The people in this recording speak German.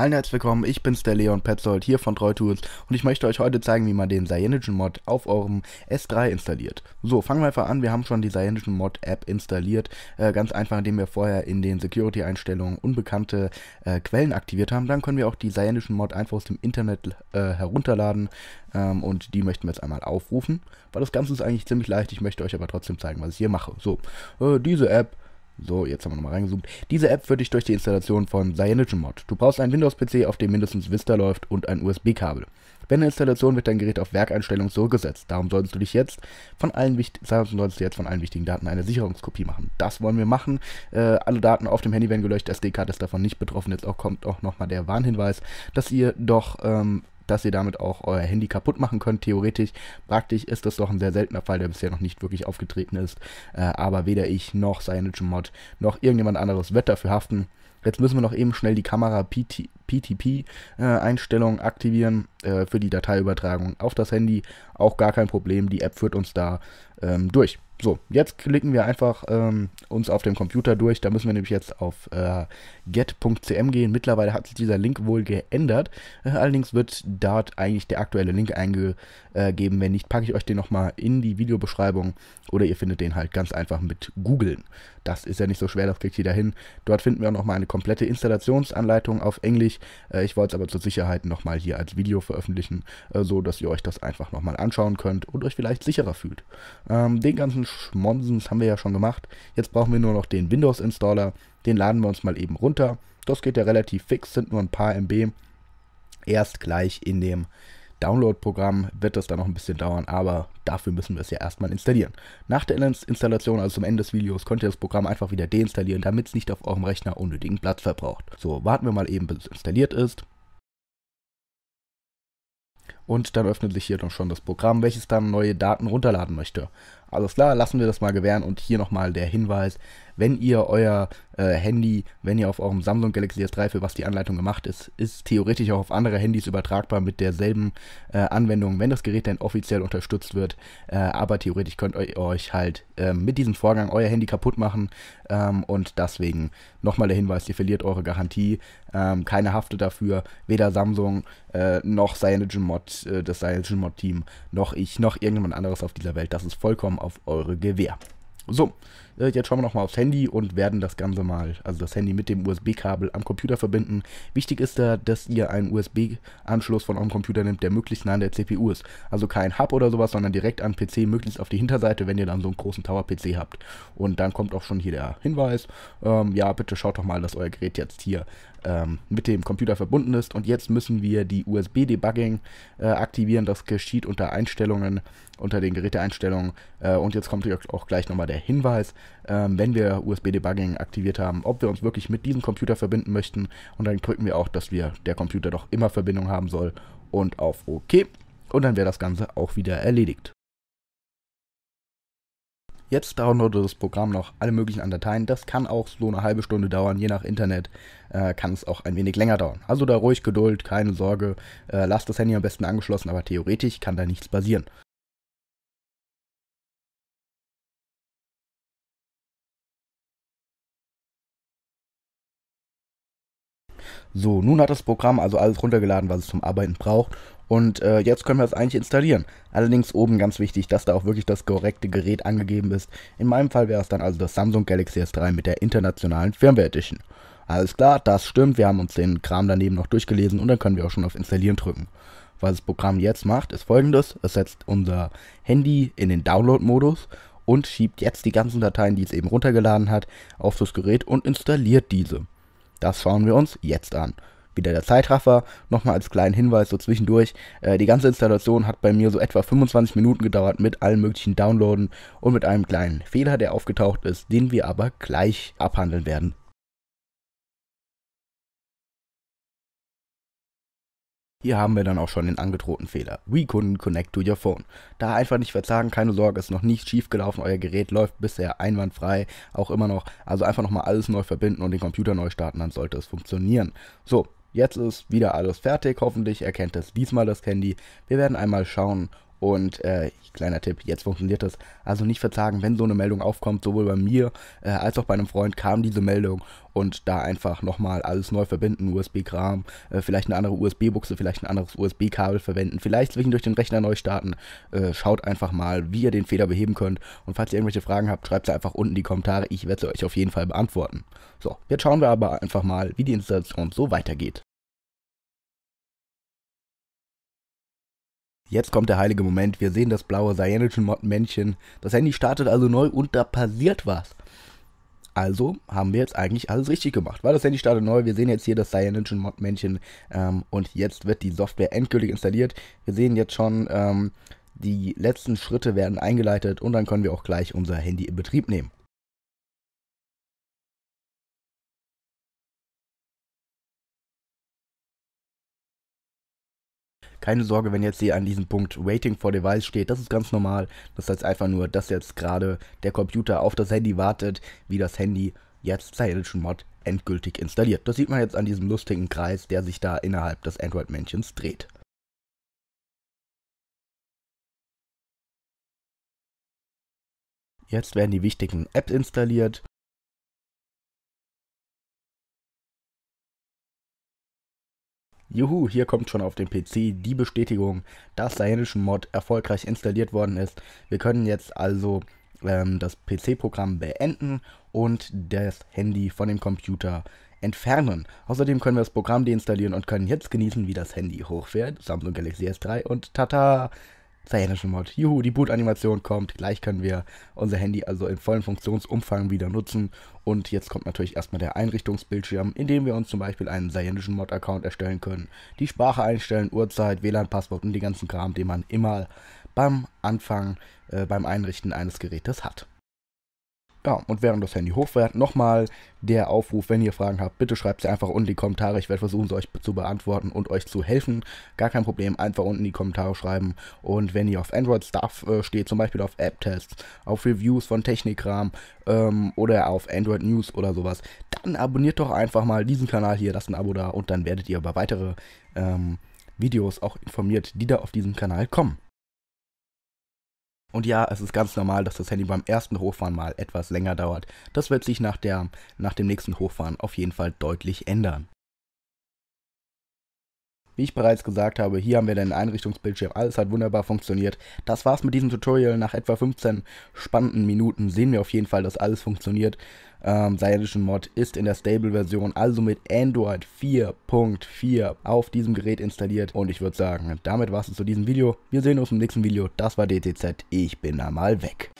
Hallo herzlich willkommen, ich bin's der Leon Petzold hier von TreuTools und ich möchte euch heute zeigen, wie man den Cyanogen Mod auf eurem S3 installiert. So, fangen wir einfach an, wir haben schon die Cyanogen Mod App installiert, äh, ganz einfach, indem wir vorher in den Security-Einstellungen unbekannte äh, Quellen aktiviert haben. Dann können wir auch die Cyanogen Mod einfach aus dem Internet äh, herunterladen ähm, und die möchten wir jetzt einmal aufrufen, weil das Ganze ist eigentlich ziemlich leicht, ich möchte euch aber trotzdem zeigen, was ich hier mache. So, äh, diese App so, jetzt haben wir nochmal reingezoomt. Diese App führt dich durch die Installation von CyanogenMod. Du brauchst einen Windows-PC, auf dem mindestens Vista läuft und ein USB-Kabel. Während der Installation wird dein Gerät auf Werkeinstellungen zurückgesetzt. Darum solltest du dich jetzt von allen, du jetzt von allen wichtigen Daten eine Sicherungskopie machen. Das wollen wir machen. Äh, alle Daten auf dem Handy werden gelöscht. SD-Karte ist davon nicht betroffen. Jetzt auch kommt auch nochmal der Warnhinweis, dass ihr doch ähm, dass ihr damit auch euer Handy kaputt machen könnt. Theoretisch, praktisch ist das doch ein sehr seltener Fall, der bisher noch nicht wirklich aufgetreten ist. Äh, aber weder ich noch CyanogenMod noch irgendjemand anderes wird dafür haften. Jetzt müssen wir noch eben schnell die Kamera PT ptp einstellungen äh, aktivieren äh, für die Dateiübertragung auf das Handy. Auch gar kein Problem, die App führt uns da ähm, durch. So, jetzt klicken wir einfach ähm, uns auf dem Computer durch. Da müssen wir nämlich jetzt auf äh, get.cm gehen. Mittlerweile hat sich dieser Link wohl geändert. Äh, allerdings wird dort eigentlich der aktuelle Link eingegeben. Äh, Wenn nicht, packe ich euch den nochmal in die Videobeschreibung oder ihr findet den halt ganz einfach mit googeln. Das ist ja nicht so schwer, das kriegt jeder hin. Dort finden wir auch nochmal eine komplette Installationsanleitung auf Englisch. Äh, ich wollte es aber zur Sicherheit nochmal hier als Video veröffentlichen, äh, so dass ihr euch das einfach nochmal anschauen könnt und euch vielleicht sicherer fühlt. Ähm, den ganzen Schmonsens haben wir ja schon gemacht. Jetzt brauchen wir nur noch den Windows-Installer. Den laden wir uns mal eben runter. Das geht ja relativ fix, sind nur ein paar MB. Erst gleich in dem Download-Programm wird das dann noch ein bisschen dauern, aber dafür müssen wir es ja erstmal installieren. Nach der Installation, also zum Ende des Videos, könnt ihr das Programm einfach wieder deinstallieren, damit es nicht auf eurem Rechner unnötigen Platz verbraucht. So, warten wir mal eben, bis es installiert ist. Und dann öffnet sich hier dann schon das Programm, welches dann neue Daten runterladen möchte. Alles klar, lassen wir das mal gewähren. Und hier nochmal der Hinweis, wenn ihr euer äh, Handy, wenn ihr auf eurem Samsung Galaxy S3, für was die Anleitung gemacht ist, ist theoretisch auch auf andere Handys übertragbar mit derselben äh, Anwendung, wenn das Gerät denn offiziell unterstützt wird. Äh, aber theoretisch könnt ihr euch halt ähm, mit diesem Vorgang euer Handy kaputt machen. Ähm, und deswegen nochmal der Hinweis, ihr verliert eure Garantie. Ähm, keine Hafte dafür, weder Samsung äh, noch Cyanogen Mod, äh, das Cyanogen Mod Team, noch ich, noch irgendjemand anderes auf dieser Welt. Das ist vollkommen auf eure Gewehr. So, äh, jetzt schauen wir nochmal aufs Handy und werden das Ganze mal, also das Handy mit dem USB-Kabel am Computer verbinden. Wichtig ist da, dass ihr einen USB-Anschluss von eurem Computer nehmt, der möglichst nah an der CPU ist. Also kein Hub oder sowas, sondern direkt an PC, möglichst auf die Hinterseite, wenn ihr dann so einen großen Tower-PC habt. Und dann kommt auch schon hier der Hinweis, ähm, ja, bitte schaut doch mal, dass euer Gerät jetzt hier ähm, mit dem Computer verbunden ist. Und jetzt müssen wir die USB-Debugging äh, aktivieren. Das geschieht unter Einstellungen, unter den Geräteeinstellungen. Äh, und jetzt kommt auch gleich nochmal der Hinweis, ähm, wenn wir USB-Debugging aktiviert haben, ob wir uns wirklich mit diesem Computer verbinden möchten. Und dann drücken wir auch, dass wir der Computer doch immer Verbindung haben soll und auf OK. Und dann wäre das Ganze auch wieder erledigt. Jetzt downloadet das Programm noch alle möglichen an Dateien. Das kann auch so eine halbe Stunde dauern, je nach Internet äh, kann es auch ein wenig länger dauern. Also da ruhig Geduld, keine Sorge, äh, lasst das Handy am besten angeschlossen, aber theoretisch kann da nichts passieren. So, nun hat das Programm also alles runtergeladen, was es zum Arbeiten braucht. Und äh, jetzt können wir es eigentlich installieren. Allerdings oben ganz wichtig, dass da auch wirklich das korrekte Gerät angegeben ist. In meinem Fall wäre es dann also das Samsung Galaxy S3 mit der internationalen Firmware Edition. Alles klar, das stimmt. Wir haben uns den Kram daneben noch durchgelesen und dann können wir auch schon auf Installieren drücken. Was das Programm jetzt macht, ist folgendes. Es setzt unser Handy in den Download-Modus und schiebt jetzt die ganzen Dateien, die es eben runtergeladen hat, auf das Gerät und installiert diese. Das schauen wir uns jetzt an. Wieder der Zeitraffer, nochmal als kleinen Hinweis so zwischendurch. Äh, die ganze Installation hat bei mir so etwa 25 Minuten gedauert mit allen möglichen Downloaden und mit einem kleinen Fehler, der aufgetaucht ist, den wir aber gleich abhandeln werden. Hier haben wir dann auch schon den angedrohten Fehler. We couldn't connect to your phone. Da einfach nicht verzagen, keine Sorge, ist noch nicht schief gelaufen, euer Gerät läuft bisher einwandfrei, auch immer noch. Also einfach nochmal alles neu verbinden und den Computer neu starten, dann sollte es funktionieren. So, jetzt ist wieder alles fertig, hoffentlich erkennt es diesmal das Candy. Wir werden einmal schauen, und äh, kleiner Tipp, jetzt funktioniert das. Also nicht verzagen, wenn so eine Meldung aufkommt, sowohl bei mir äh, als auch bei einem Freund kam diese Meldung und da einfach nochmal alles neu verbinden, USB-Kram, äh, vielleicht eine andere USB-Buchse, vielleicht ein anderes USB-Kabel verwenden, vielleicht zwischendurch den Rechner neu starten. Äh, schaut einfach mal, wie ihr den Fehler beheben könnt und falls ihr irgendwelche Fragen habt, schreibt sie einfach unten in die Kommentare, ich werde sie euch auf jeden Fall beantworten. So, jetzt schauen wir aber einfach mal, wie die Installation so weitergeht. Jetzt kommt der heilige Moment. Wir sehen das blaue Cyanogen-Männchen. Das Handy startet also neu und da passiert was. Also haben wir jetzt eigentlich alles richtig gemacht, weil das Handy startet neu. Wir sehen jetzt hier das CyanogenMod-Männchen ähm, und jetzt wird die Software endgültig installiert. Wir sehen jetzt schon, ähm, die letzten Schritte werden eingeleitet und dann können wir auch gleich unser Handy in Betrieb nehmen. Keine Sorge, wenn jetzt hier an diesem Punkt Waiting for Device steht, das ist ganz normal. Das heißt einfach nur, dass jetzt gerade der Computer auf das Handy wartet, wie das Handy jetzt Cyanogen Mod endgültig installiert. Das sieht man jetzt an diesem lustigen Kreis, der sich da innerhalb des Android-Männchens dreht. Jetzt werden die wichtigen Apps installiert Juhu, hier kommt schon auf dem PC die Bestätigung, dass der Henderson Mod erfolgreich installiert worden ist. Wir können jetzt also ähm, das PC-Programm beenden und das Handy von dem Computer entfernen. Außerdem können wir das Programm deinstallieren und können jetzt genießen, wie das Handy hochfährt. Samsung Galaxy S3 und tata! thailändischen Mod. Juhu, die Boot-Animation kommt. Gleich können wir unser Handy also in vollem Funktionsumfang wieder nutzen. Und jetzt kommt natürlich erstmal der Einrichtungsbildschirm, in dem wir uns zum Beispiel einen thailändischen Mod-Account erstellen können. Die Sprache einstellen, Uhrzeit, WLAN-Passwort und den ganzen Kram, den man immer beim Anfang, äh, beim Einrichten eines Gerätes hat. Ja, und während das Handy hochfährt, nochmal der Aufruf, wenn ihr Fragen habt, bitte schreibt sie einfach unten in die Kommentare. Ich werde versuchen, sie euch zu beantworten und euch zu helfen. Gar kein Problem, einfach unten in die Kommentare schreiben. Und wenn ihr auf Android-Stuff äh, steht, zum Beispiel auf App-Tests, auf Reviews von Technikrahmen ähm, oder auf Android-News oder sowas, dann abonniert doch einfach mal diesen Kanal hier, lasst ein Abo da und dann werdet ihr über weitere ähm, Videos auch informiert, die da auf diesem Kanal kommen. Und ja, es ist ganz normal, dass das Handy beim ersten Hochfahren mal etwas länger dauert. Das wird sich nach, der, nach dem nächsten Hochfahren auf jeden Fall deutlich ändern. Wie ich bereits gesagt habe, hier haben wir den Einrichtungsbildschirm. Alles hat wunderbar funktioniert. Das war's mit diesem Tutorial. Nach etwa 15 spannenden Minuten sehen wir auf jeden Fall, dass alles funktioniert. Ähm, Cyanogen Mod ist in der Stable-Version, also mit Android 4.4 auf diesem Gerät installiert. Und ich würde sagen, damit war's es zu diesem Video. Wir sehen uns im nächsten Video. Das war DTZ. Ich bin da mal weg.